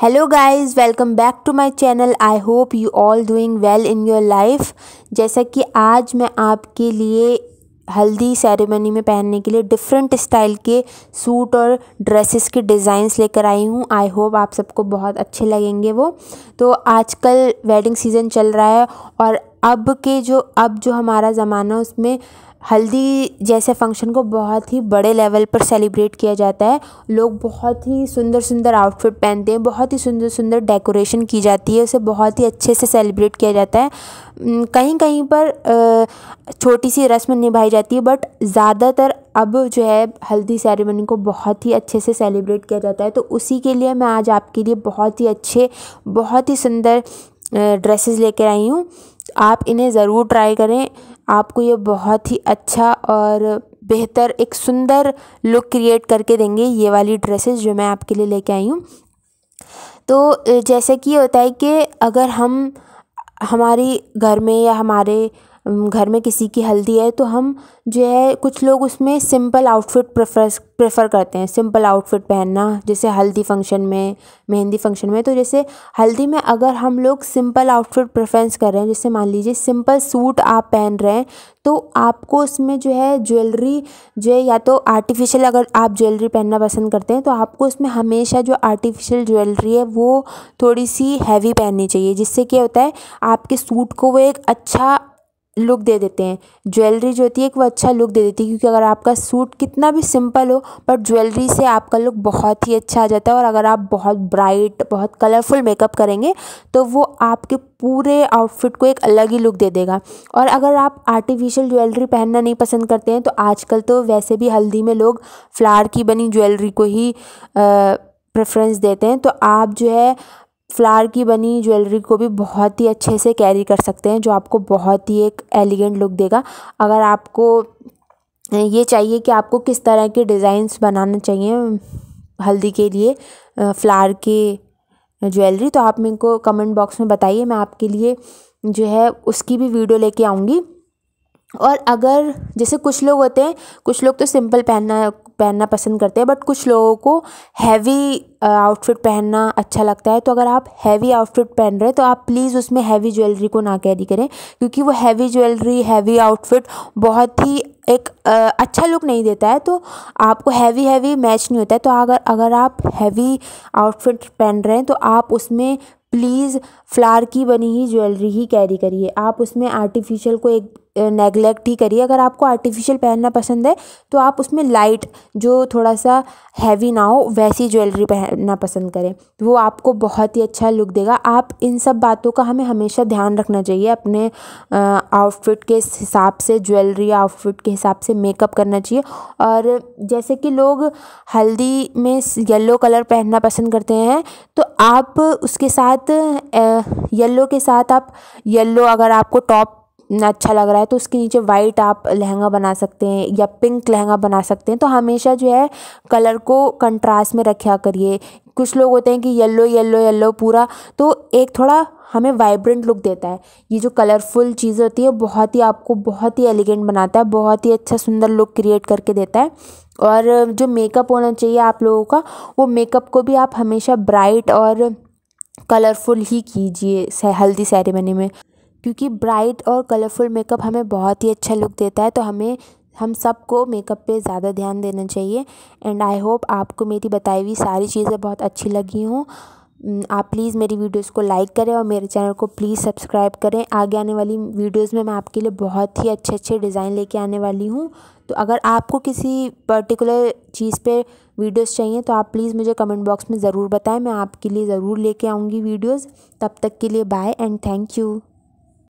hello guys welcome back to my channel I hope you all doing well in your life जैसा कि आज मैं आपके लिए हल्दी सेरेमनी में पहनने के लिए डिफरेंट स्टाइल के सूट और ड्रेसेस के डिज़ाइंस लेकर आई हूँ आई होप आप सबको बहुत अच्छे लगेंगे वो तो आजकल वेडिंग सीज़न चल रहा है और अब के जो अब जो हमारा ज़माना उसमें हल्दी जैसे फंक्शन को बहुत ही बड़े लेवल पर सेलिब्रेट किया जाता है लोग बहुत ही सुंदर सुंदर आउटफिट पहनते हैं बहुत ही सुंदर सुंदर डेकोरेशन की जाती है उसे बहुत ही अच्छे से सेलिब्रेट किया जाता है कहीं कहीं पर छोटी सी रस्म निभाई जाती है बट ज़्यादातर अब जो है हल्दी सेरेमनी को बहुत ही अच्छे से सेलिब्रेट किया जाता है तो उसी के लिए मैं आज आपके लिए बहुत ही अच्छे बहुत ही सुंदर ड्रेसेस लेकर आई हूँ आप इन्हें ज़रूर ट्राई करें आपको ये बहुत ही अच्छा और बेहतर एक सुंदर लुक क्रिएट करके देंगे ये वाली ड्रेसेस जो मैं आपके लिए लेके आई हूँ तो जैसे कि होता है कि अगर हम हमारी घर में या हमारे घर में किसी की हल्दी है तो हम जो है कुछ लोग उसमें सिंपल आउटफिट प्रेफर प्रेफ़र करते हैं सिंपल आउटफिट पहनना जैसे हल्दी फंक्शन में मेहंदी फंक्शन में तो जैसे हल्दी में अगर हम लोग सिंपल आउटफिट प्रेफरेंस कर रहे हैं जैसे मान लीजिए सिंपल सूट आप पहन रहे हैं तो आपको उसमें जो है ज्वेलरी जो है या तो आर्टिफिशियल अगर आप ज्वेलरी पहनना पसंद करते हैं तो आपको उसमें हमेशा जो आर्टिफिशियल ज्वेलरी है वो थोड़ी सी हैवी पहननी चाहिए जिससे क्या होता है आपके सूट को वो एक अच्छा लुक दे देते हैं ज्वेलरी जो होती है एक वो अच्छा लुक दे देती है क्योंकि अगर आपका सूट कितना भी सिंपल हो बट ज्वेलरी से आपका लुक बहुत ही अच्छा आ जाता है और अगर आप बहुत ब्राइट बहुत कलरफुल मेकअप करेंगे तो वो आपके पूरे आउटफिट को एक अलग ही लुक दे देगा और अगर आप आर्टिफिशियल ज्वेलरी पहनना नहीं पसंद करते हैं तो आजकल तो वैसे भी हल्दी में लोग फ्लावर की बनी ज्वेलरी को ही प्रेफरेंस देते हैं तो आप जो है फ्लावर की बनी ज्वेलरी को भी बहुत ही अच्छे से कैरी कर सकते हैं जो आपको बहुत ही एक एलिगेंट लुक देगा अगर आपको ये चाहिए कि आपको किस तरह के डिज़ाइंस बनाना चाहिए हल्दी के लिए फ्लावर के ज्वेलरी तो आप मेरे को कमेंट बॉक्स में बताइए मैं आपके लिए जो है उसकी भी वीडियो लेके आऊँगी और अगर जैसे कुछ लोग होते हैं कुछ लोग तो सिंपल पहनना पहनना पसंद करते हैं बट कुछ लोगों को हैवी आउटफिट uh, पहनना अच्छा लगता है तो अगर आप हैवी आउटफिट पहन रहे हैं तो आप प्लीज़ उसमें हैवी ज्वेलरी को ना कैरी करें क्योंकि वो हैवी ज्वेलरी हैवी आउटफिट बहुत ही एक uh, अच्छा लुक नहीं देता है तो आपको हैवी हैवी मैच नहीं होता है तो अगर अगर आप हैवी आउटफिट पहन रहे हैं तो आप उसमें प्लीज़ फ्लार की बनी ही ज्वेलरी ही कैरी करिए आप उसमें आर्टिफिशियल को एक नेगलेक्ट ही करिए अगर आपको आर्टिफिशियल पहनना पसंद है तो आप उसमें लाइट जो थोड़ा सा हैवी ना हो वैसी ज्वेलरी पहनना पसंद करें वो आपको बहुत ही अच्छा लुक देगा आप इन सब बातों का हमें हमेशा ध्यान रखना चाहिए अपने आउटफिट के हिसाब से ज्वेलरी आउटफिट के हिसाब से मेकअप करना चाहिए और जैसे कि लोग हल्दी में येलो कलर पहनना पसंद करते हैं तो आप उसके साथ येलो के साथ आप येलो अगर आपको टॉप अच्छा लग रहा है तो उसके नीचे वाइट आप लहंगा बना सकते हैं या पिंक लहंगा बना सकते हैं तो हमेशा जो है कलर को कंट्रास्ट में रखा करिए कुछ लोग होते हैं कि येलो येलो येलो पूरा तो एक थोड़ा हमें वाइब्रेंट लुक देता है ये जो कलरफुल चीज़ होती है बहुत ही आपको बहुत ही एलिगेंट बनाता है बहुत ही अच्छा सुंदर लुक क्रिएट करके देता है और जो मेकअप होना चाहिए आप लोगों का वो मेकअप को भी आप हमेशा ब्राइट और कलरफुल ही कीजिए हल्दी सेरेमनी में क्योंकि ब्राइट और कलरफुल मेकअप हमें बहुत ही अच्छा लुक देता है तो हमें हम सबको मेकअप पे ज़्यादा ध्यान देना चाहिए एंड आई होप आपको मेरी बताई हुई सारी चीज़ें बहुत अच्छी लगी हों आप प्लीज़ मेरी वीडियोस को लाइक करें और मेरे चैनल को प्लीज़ सब्सक्राइब करें आगे आने वाली वीडियोस में मैं आपके लिए बहुत ही अच्छे अच्छे डिज़ाइन लेके आने वाली हूँ तो अगर आपको किसी पर्टिकुलर चीज़ पे वीडियोस चाहिए तो आप प्लीज़ मुझे कमेंट बॉक्स में ज़रूर बताएं मैं आपके लिए ज़रूर लेके आऊँगी वीडियोज़ तब तक के लिए बाय एंड थैंक यू